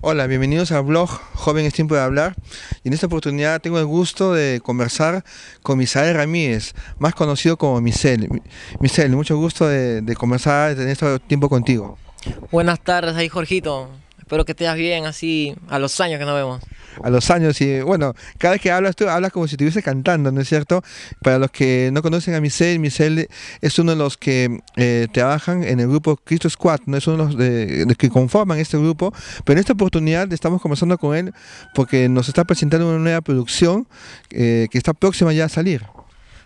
Hola, bienvenidos al blog Joven es tiempo de hablar. Y en esta oportunidad tengo el gusto de conversar con Misael Ramírez, más conocido como Misel. Misel, mucho gusto de, de conversar en este tiempo contigo. Buenas tardes ahí, Jorgito. Espero que estés bien así a los años que nos vemos. A los años y bueno, cada vez que hablas tú hablas como si estuviese cantando, ¿no es cierto? Para los que no conocen a Michel, Michel es uno de los que eh, trabajan en el grupo Cristo Squad, no es uno de los, que conforman este grupo, pero en esta oportunidad estamos conversando con él porque nos está presentando una nueva producción eh, que está próxima ya a salir.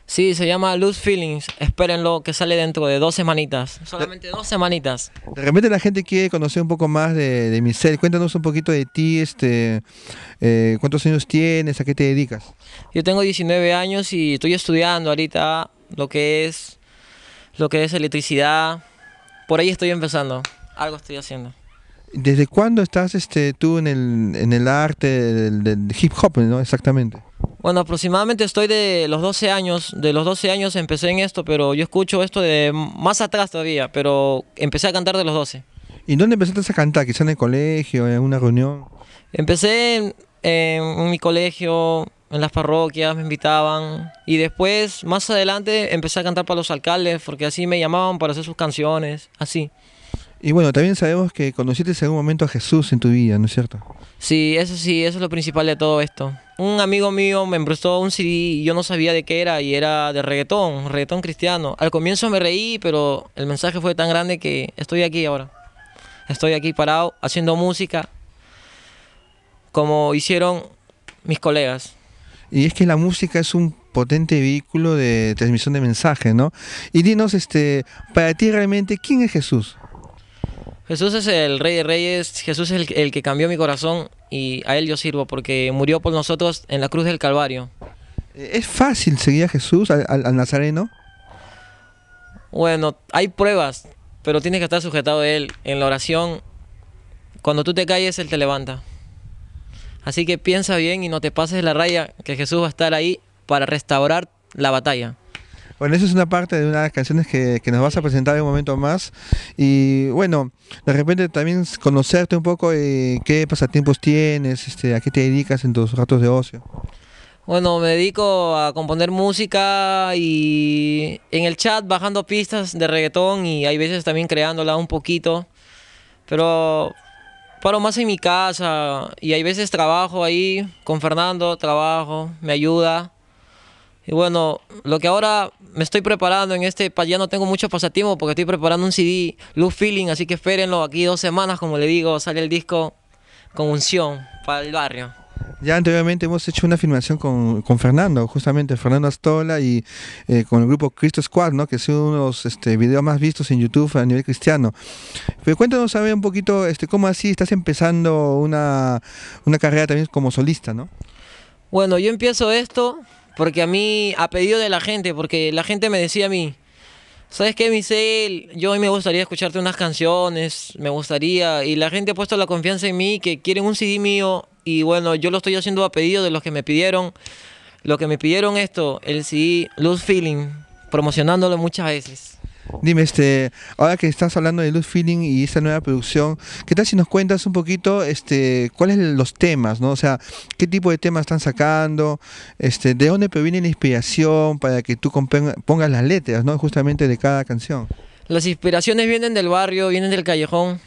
Sí, se llama Loose Feelings. Espérenlo, que sale dentro de dos semanitas. Solamente dos semanitas. De repente la gente quiere conocer un poco más de, de Michelle. Cuéntanos un poquito de ti, este, eh, cuántos años tienes, a qué te dedicas. Yo tengo 19 años y estoy estudiando ahorita lo que es, lo que es electricidad. Por ahí estoy empezando. Algo estoy haciendo. ¿Desde cuándo estás este, tú en el, arte del, del hip hop, ¿no? Exactamente. Bueno, aproximadamente estoy de los 12 años, de los 12 años empecé en esto, pero yo escucho esto de más atrás todavía, pero empecé a cantar de los 12. ¿Y dónde empezaste a cantar? Quizás en el colegio, en una reunión? Empecé en mi colegio, en las parroquias, me invitaban. Y después, más adelante, empecé a cantar para los alcaldes, porque así me llamaban para hacer sus canciones, así. Y bueno, también sabemos que conociste en algún momento a Jesús en tu vida, ¿no es cierto? Sí, eso sí, eso es lo principal de todo esto. Un amigo mío me emprestó un CD y yo no sabía de qué era y era de reggaetón, reggaetón cristiano. Al comienzo me reí, pero el mensaje fue tan grande que estoy aquí ahora. Estoy aquí parado haciendo música como hicieron mis colegas. Y es que la música es un potente vehículo de transmisión de mensaje, ¿no? Y dinos, este, para ti realmente, ¿quién es Jesús? Jesús es el Rey de Reyes, Jesús es el, que cambió mi corazón y a Él yo sirvo porque murió por nosotros en la cruz del Calvario. Eh, ¿Es fácil seguir a Jesús, al, al Nazareno? Bueno, hay pruebas, pero tienes que estar sujetado a Él. En la oración, cuando tú te calles, Él te levanta. Así que piensa bien y no te pases la raya, que Jesús va a estar ahí para restaurar la batalla. Bueno, esa es una parte de una de las canciones que, nos vas a presentar en un momento más. Y bueno, de repente también conocerte un poco y eh, qué pasatiempos tienes, este, a qué te dedicas en tus ratos de ocio. Bueno, me dedico a componer música y en el chat bajando pistas de reggaetón y hay veces también creándola un poquito. Pero paro más en mi casa y hay veces trabajo ahí con Fernando, trabajo, me ayuda. Y bueno, lo que ahora me estoy preparando en este, ya no tengo mucho pasatiempo porque estoy preparando un CD, Luz Feeling, así que espérenlo aquí dos semanas, como le digo, sale el disco con unción para el barrio. Ya anteriormente hemos hecho una filmación con, Fernando, justamente Fernando Astola y eh, con el grupo Cristo Squad, ¿no? que es uno de este, los videos más vistos en YouTube a nivel cristiano. Pero cuéntanos a un poquito este, cómo así estás empezando una, una carrera también como solista, ¿no? Bueno, yo empiezo esto porque a mí, a pedido de la gente, porque la gente me decía a mí, ¿sabes qué, Misel? Yo hoy me gustaría escucharte unas canciones, me gustaría. Y la gente ha puesto la confianza en mí, que quieren un CD mío. Y bueno, yo lo estoy haciendo a pedido de los que me pidieron. Lo que me pidieron esto, el CD Lose Feeling, promocionándolo muchas veces. Dime, este, ahora que estás hablando de Luz Feeling y esta nueva producción, ¿qué tal si nos cuentas un poquito este, cuáles los temas, ¿no? O sea, qué tipo de temas están sacando, este, de dónde proviene la inspiración para que tú pongas las letras, ¿no? Justamente de cada canción. Las inspiraciones vienen del barrio, vienen del callejón.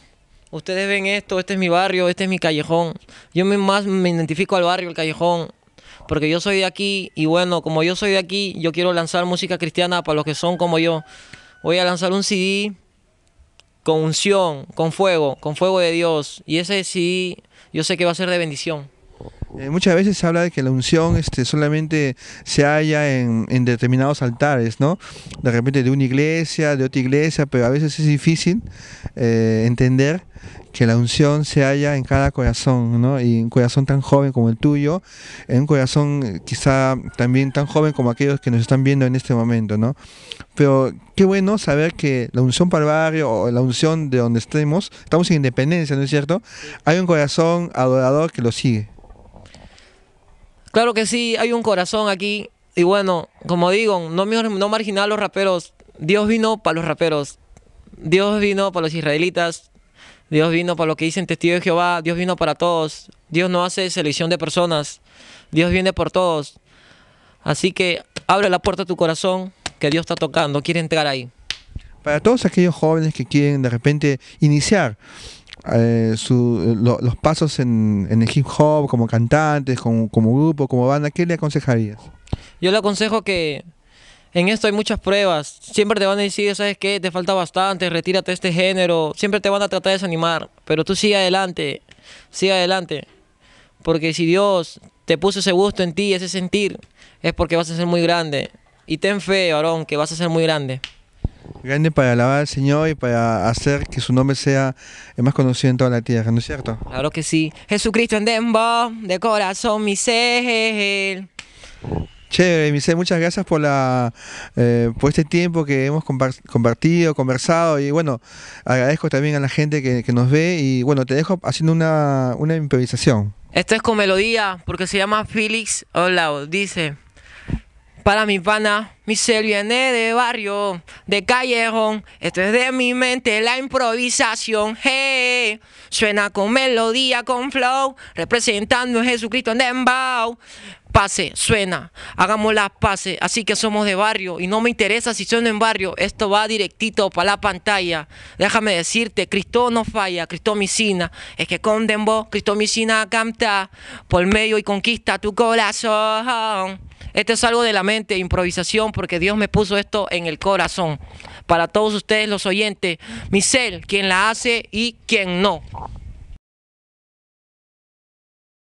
Ustedes ven esto, este es mi barrio, este es mi callejón. Yo más me identifico al barrio, al callejón, porque yo soy de aquí y bueno, como yo soy de aquí, yo quiero lanzar música cristiana para los que son como yo voy a lanzar un CD con unción, con fuego, con fuego de Dios. Y ese CD yo sé que va a ser de bendición. Eh, muchas veces se habla de que la unción este, solamente se halla en, determinados altares, ¿no? De repente de una iglesia, de otra iglesia, pero a veces es difícil eh, entender que la unción se halla en cada corazón, ¿no? Y un corazón tan joven como el tuyo, en un corazón eh, quizá también tan joven como aquellos que nos están viendo en este momento, ¿no? pero qué bueno saber que la unción para el barrio o la unción de donde estemos, estamos en independencia, ¿no es cierto? Hay un corazón adorador que lo sigue. Claro que sí, hay un corazón aquí. Y bueno, como digo, no, no marginal los raperos. Dios vino para los raperos. Dios vino para los israelitas. Dios vino para lo que dicen testigos de Jehová. Dios vino para todos. Dios no hace selección de personas. Dios viene por todos. Así que abre la puerta a tu corazón que Dios está tocando, quiere entrar ahí? Para todos aquellos jóvenes que quieren de repente iniciar eh, eh, los pasos en, el hip hop, como cantantes, como, grupo, como banda, ¿qué le aconsejarías? Yo le aconsejo que en esto hay muchas pruebas. Siempre te van a decir, ¿sabes qué? Te falta bastante, retírate de este género. Siempre te van a tratar de desanimar. Pero tú sigue adelante, sigue adelante. Porque si Dios te puso ese gusto en ti, ese sentir, es porque vas a ser muy grande. Y ten fe, Aarón, que vas a ser muy grande. Grande para alabar al Señor y para hacer que su nombre sea el más conocido en toda la tierra, ¿no es cierto? Claro que sí. Jesucristo en Dembo, de corazón mi ser. Chévere, ser. muchas gracias por la eh, por este tiempo que hemos compartido, conversado y bueno, agradezco también a la gente que, nos ve y bueno, te dejo haciendo una, improvisación. Esto es con melodía porque se llama Felix Olao, dice... Para mi pana, mi cel viene de barrio, de callejón. Esto es de mi mente, la improvisación. Hey, suena con melodía, con flow, representando a Jesucristo en dembow. Pase, suena, hagamos las pases, así que somos de barrio y no me interesa si suena en barrio, esto va directito para la pantalla. Déjame decirte, Cristo no falla, Cristo misina, es que con dembow, Cristo misina canta por medio y conquista tu corazón. Este es algo de la mente, improvisación, porque Dios me puso esto en el corazón. Para todos ustedes los oyentes, ser, quien la hace y quien no.